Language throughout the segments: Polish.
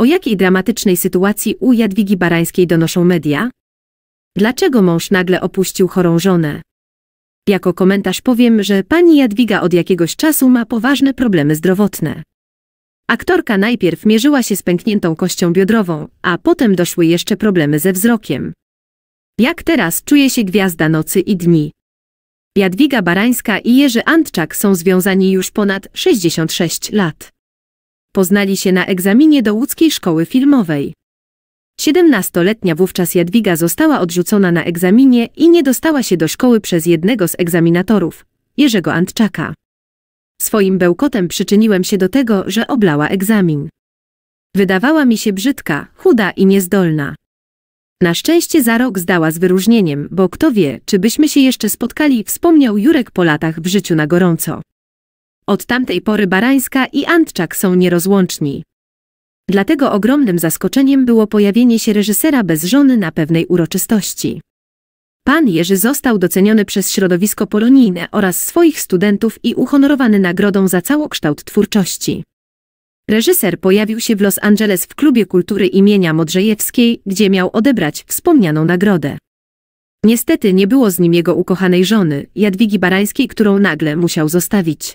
O jakiej dramatycznej sytuacji u Jadwigi Barańskiej donoszą media? Dlaczego mąż nagle opuścił chorą żonę? Jako komentarz powiem, że pani Jadwiga od jakiegoś czasu ma poważne problemy zdrowotne. Aktorka najpierw mierzyła się z pękniętą kością biodrową, a potem doszły jeszcze problemy ze wzrokiem. Jak teraz czuje się gwiazda nocy i dni? Jadwiga Barańska i Jerzy Antczak są związani już ponad 66 lat. Poznali się na egzaminie do łódzkiej szkoły filmowej. Siedemnastoletnia wówczas Jadwiga została odrzucona na egzaminie i nie dostała się do szkoły przez jednego z egzaminatorów, Jerzego Antczaka. Swoim bełkotem przyczyniłem się do tego, że oblała egzamin. Wydawała mi się brzydka, chuda i niezdolna. Na szczęście za rok zdała z wyróżnieniem, bo kto wie, czy byśmy się jeszcze spotkali, wspomniał Jurek po latach w życiu na gorąco. Od tamtej pory Barańska i Antczak są nierozłączni. Dlatego ogromnym zaskoczeniem było pojawienie się reżysera bez żony na pewnej uroczystości. Pan Jerzy został doceniony przez środowisko polonijne oraz swoich studentów i uhonorowany nagrodą za całokształt twórczości. Reżyser pojawił się w Los Angeles w Klubie Kultury imienia Modrzejewskiej, gdzie miał odebrać wspomnianą nagrodę. Niestety nie było z nim jego ukochanej żony, Jadwigi Barańskiej, którą nagle musiał zostawić.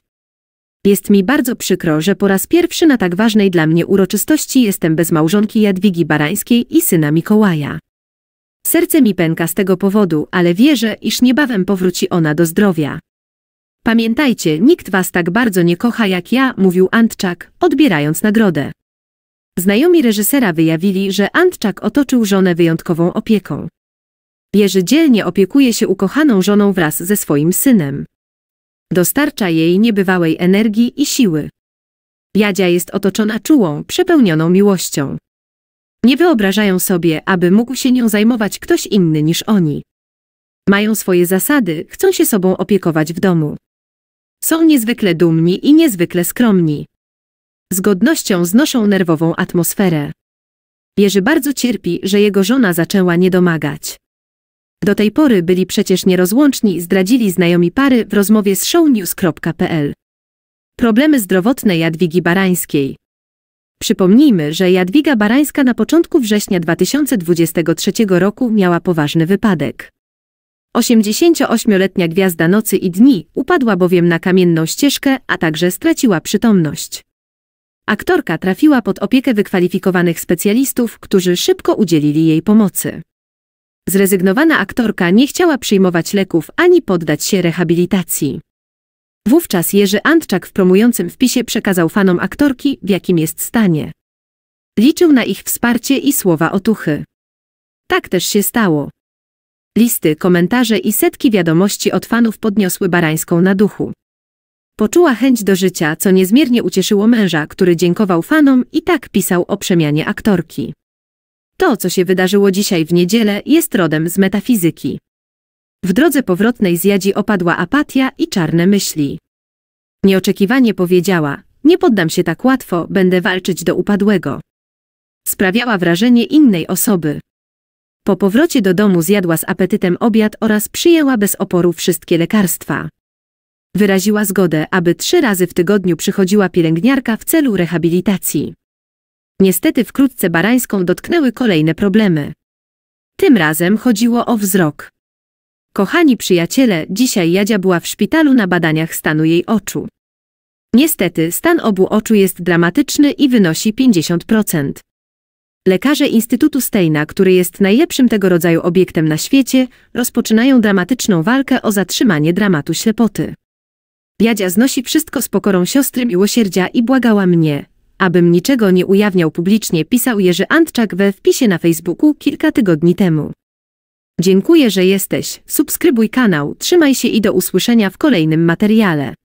Jest mi bardzo przykro, że po raz pierwszy na tak ważnej dla mnie uroczystości jestem bez małżonki Jadwigi Barańskiej i syna Mikołaja. Serce mi pęka z tego powodu, ale wierzę, iż niebawem powróci ona do zdrowia. Pamiętajcie, nikt was tak bardzo nie kocha jak ja, mówił Antczak, odbierając nagrodę. Znajomi reżysera wyjawili, że Antczak otoczył żonę wyjątkową opieką. Jerzy dzielnie opiekuje się ukochaną żoną wraz ze swoim synem. Dostarcza jej niebywałej energii i siły. Jadzia jest otoczona czułą, przepełnioną miłością. Nie wyobrażają sobie, aby mógł się nią zajmować ktoś inny niż oni. Mają swoje zasady, chcą się sobą opiekować w domu. Są niezwykle dumni i niezwykle skromni. Z godnością znoszą nerwową atmosferę. Jerzy bardzo cierpi, że jego żona zaczęła niedomagać. Do tej pory byli przecież nierozłączni i zdradzili znajomi pary w rozmowie z shownews.pl. Problemy zdrowotne Jadwigi Barańskiej. Przypomnijmy, że Jadwiga Barańska na początku września 2023 roku miała poważny wypadek. 88-letnia gwiazda nocy i dni upadła bowiem na kamienną ścieżkę, a także straciła przytomność. Aktorka trafiła pod opiekę wykwalifikowanych specjalistów, którzy szybko udzielili jej pomocy. Zrezygnowana aktorka nie chciała przyjmować leków ani poddać się rehabilitacji. Wówczas Jerzy Antczak w promującym wpisie przekazał fanom aktorki, w jakim jest stanie. Liczył na ich wsparcie i słowa otuchy. Tak też się stało. Listy, komentarze i setki wiadomości od fanów podniosły Barańską na duchu. Poczuła chęć do życia, co niezmiernie ucieszyło męża, który dziękował fanom i tak pisał o przemianie aktorki. To, co się wydarzyło dzisiaj w niedzielę, jest rodem z metafizyki. W drodze powrotnej z Jadzi opadła apatia i czarne myśli. Nieoczekiwanie powiedziała, nie poddam się tak łatwo, będę walczyć do upadłego. Sprawiała wrażenie innej osoby. Po powrocie do domu zjadła z apetytem obiad oraz przyjęła bez oporu wszystkie lekarstwa. Wyraziła zgodę, aby trzy razy w tygodniu przychodziła pielęgniarka w celu rehabilitacji. Niestety wkrótce Barańską dotknęły kolejne problemy. Tym razem chodziło o wzrok. Kochani przyjaciele, dzisiaj Jadzia była w szpitalu na badaniach stanu jej oczu. Niestety stan obu oczu jest dramatyczny i wynosi 50%. Lekarze Instytutu Steina, który jest najlepszym tego rodzaju obiektem na świecie, rozpoczynają dramatyczną walkę o zatrzymanie dramatu ślepoty. Jadzia znosi wszystko z pokorą siostry miłosierdzia i błagała mnie, Abym niczego nie ujawniał publicznie, pisał Jerzy Antczak we wpisie na Facebooku kilka tygodni temu. Dziękuję, że jesteś, subskrybuj kanał, trzymaj się i do usłyszenia w kolejnym materiale.